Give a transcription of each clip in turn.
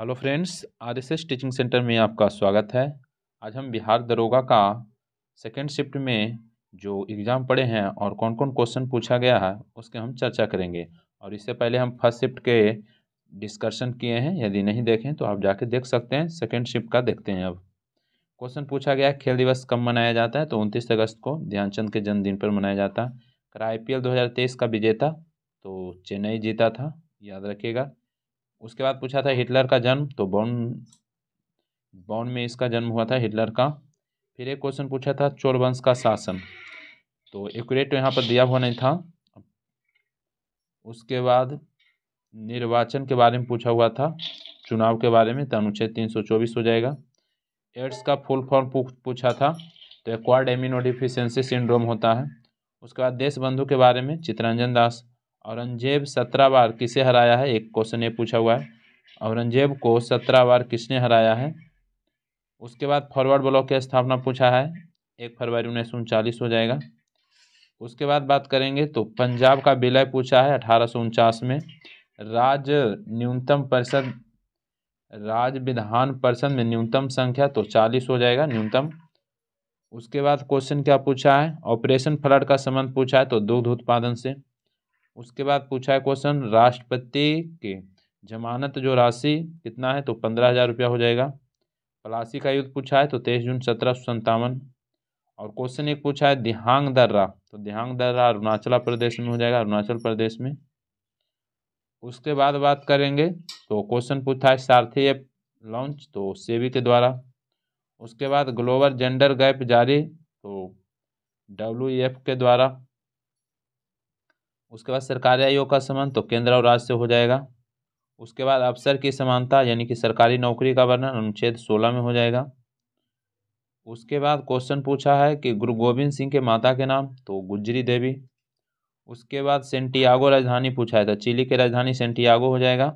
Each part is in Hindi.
hello friends RSS teaching centre में आपका स्वागत है आज हम बिहार दरोगा का सेकेंड शिफ्ट में जो एग्ज़ाम पड़े हैं और कौन कौन क्वेश्चन पूछा गया है उसके हम चर्चा करेंगे और इससे पहले हम फर्स्ट शिफ्ट के डिस्कशन किए हैं यदि नहीं देखें तो आप जाके देख सकते हैं सेकेंड शिफ्ट का देखते हैं अब क्वेश्चन पूछा गया खेल दिवस कब मनाया जाता है तो उनतीस अगस्त को ध्यानचंद के जन्मदिन पर मनाया जाता है आई पी का विजेता तो चेन्नई जीता था याद रखिएगा उसके बाद पूछा था हिटलर का जन्म तो बॉन बॉन में इसका जन्म हुआ था हिटलर का फिर एक क्वेश्चन पूछा था चोर वंश का शासन तो एक्यूरेट तो यहाँ पर दिया हुआ नहीं था उसके बाद निर्वाचन के बारे में पूछा हुआ था चुनाव के बारे में तो अनुच्छेद तीन सौ चौबीस हो जाएगा एड्स का फुल फॉर्म पूछा था तो एक्वाड एमिनोडिफिशेंसी सिंड्रोम होता है उसके बाद देशबंधु के बारे में चित्रंजन दास औरंगजेब सत्रह बार किसे हराया है एक क्वेश्चन ये पूछा हुआ है औरंगजेब को सत्रह बार किसने हराया है उसके बाद फॉरवर्ड ब्लॉक की स्थापना पूछा है एक फरवरी उन्नीस सौ उनचालीस हो जाएगा उसके बाद बात करेंगे तो पंजाब का विलय पूछा है अठारह सौ उनचास में राज्य न्यूनतम परिषद राज्य विधान परिषद में न्यूनतम संख्या तो चालीस हो जाएगा न्यूनतम उसके बाद क्वेश्चन क्या पूछा है ऑपरेशन फ्लड का संबंध पूछा है तो दुग्ध उत्पादन से उसके बाद पूछा है क्वेश्चन राष्ट्रपति के जमानत जो राशि कितना है तो पंद्रह हज़ार रुपया हो जाएगा पलासी का युद्ध पूछा है तो तेईस जून सत्रह सौ संतावन और क्वेश्चन एक पूछा है दिहांग दर्रा तो दिहांग दर्रा अरुणाचल प्रदेश में हो जाएगा अरुणाचल प्रदेश में उसके बाद बात करेंगे तो क्वेश्चन पूछा है सारथी ऐप लॉन्च तो सेवी के द्वारा उसके बाद ग्लोबल जेंडर गैप जारी तो डब्ल्यू e के द्वारा उसके बाद सरकारी आयोग का संबंध तो केंद्र और राज्य से हो जाएगा उसके बाद अवसर की समानता यानी कि सरकारी नौकरी का वर्णन अनुच्छेद सोलह में हो जाएगा उसके बाद क्वेश्चन पूछा है कि गुरु गोविंद सिंह के माता के नाम तो गुजरी देवी उसके बाद सेंटियागो राजधानी पूछा है तो चिली की राजधानी सेंटियागो हो जाएगा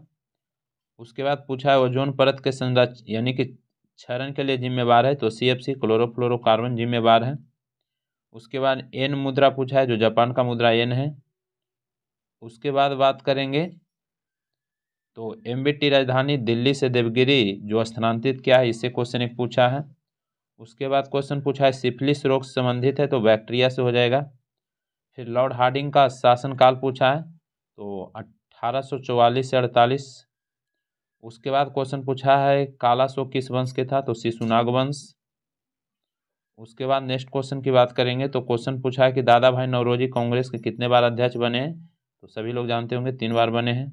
उसके बाद पूछा है ओजोन परत के संरक्षण यानी कि क्षरण के लिए जिम्मेवार है तो सी एफ सी क्लोरोफ्लोरोकार्बन जिम्मेवार है उसके बाद एन मुद्रा पूछा है जो जापान का मुद्रा एन है उसके बाद बात करेंगे तो एम राजधानी दिल्ली से देवगिरी जो स्थानांतरित किया है इससे क्वेश्चन एक पूछा है उसके बाद क्वेश्चन पूछा है सिफिलिस रोग से संबंधित है तो बैक्टीरिया से हो जाएगा फिर लॉर्ड हार्डिंग का शासनकाल पूछा है तो 1844 से 48 उसके बाद क्वेश्चन पूछा है काला शोक किस वंश के था तो शिशुनाग वंश उसके बाद नेक्स्ट क्वेश्चन की बात करेंगे तो क्वेश्चन पूछा है कि दादा भाई नवरोजी कांग्रेस के कितने बार अध्यक्ष बने तो सभी लोग जानते होंगे तीन बार बने हैं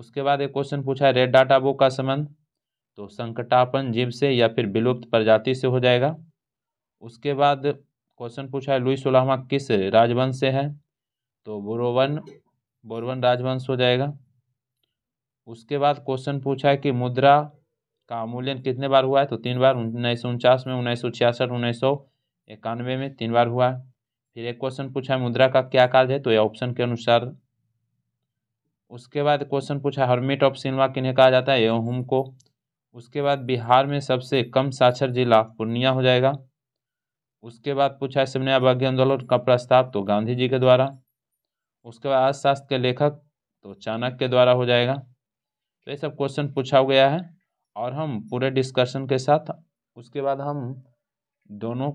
उसके बाद एक क्वेश्चन पूछा है रेड डाटा बुक का संबंध तो संकटापन जीव से या फिर विलुप्त प्रजाति से हो जाएगा उसके बाद क्वेश्चन पूछा है लुई सोलहवा किस राजवंश से है तो बोरोवन बोरवन राजवंश हो जाएगा उसके बाद क्वेश्चन पूछा है कि मुद्रा का अमूल्यन कितने बार हुआ है तो तीन बार उन्नीस में उन्नीस सौ छियासठ उन्नीस सौ इक्यानवे में तीन बार हुआ है फिर एक क्वेश्चन पूछा है मुद्रा का क्या कार्य है तो ये ऑप्शन के अनुसार उसके बाद क्वेश्चन पूछा हरमिट ऑफ सिन्वा किन्हें कहा जाता है एहूम को उसके बाद बिहार में सबसे कम साक्षर जिला पूर्णिया हो जाएगा उसके बाद पूछा है सबने अभाग्य आंदोलन का प्रस्ताव तो गांधी जी के द्वारा उसके बाद अर्थशास्त्र के लेखक तो चाणक्य के द्वारा हो जाएगा तो ये सब क्वेश्चन पूछा गया है और हम पूरे डिस्कशन के साथ उसके बाद हम दोनों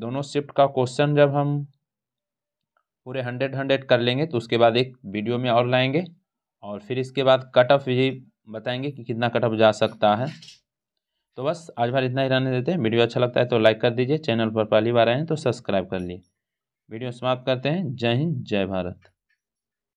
दोनों शिफ्ट का क्वेश्चन जब हम पूरे हंड्रेड हंड्रेड कर लेंगे तो उसके बाद एक वीडियो में और लाएंगे और फिर इसके बाद कट ऑफ भी बताएंगे कि कितना कट ऑफ जा सकता है तो बस आज बार इतना ही रहने देते हैं वीडियो अच्छा लगता है तो लाइक कर दीजिए चैनल पर पहली बार आए हैं तो सब्सक्राइब कर लिए वीडियो समाप्त करते हैं जय हिंद जय भारत